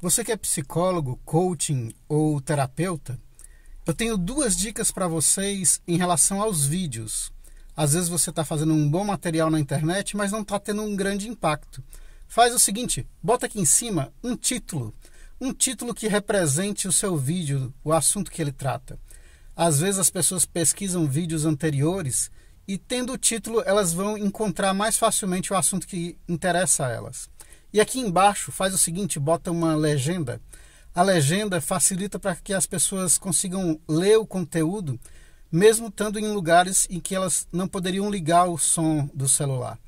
Você que é psicólogo, coaching ou terapeuta, eu tenho duas dicas para vocês em relação aos vídeos. Às vezes você está fazendo um bom material na internet, mas não está tendo um grande impacto. Faz o seguinte: bota aqui em cima um título. Um título que represente o seu vídeo, o assunto que ele trata. Às vezes as pessoas pesquisam vídeos anteriores e, tendo o título, elas vão encontrar mais facilmente o assunto que interessa a elas. E aqui embaixo faz o seguinte, bota uma legenda. A legenda facilita para que as pessoas consigam ler o conteúdo, mesmo estando em lugares em que elas não poderiam ligar o som do celular.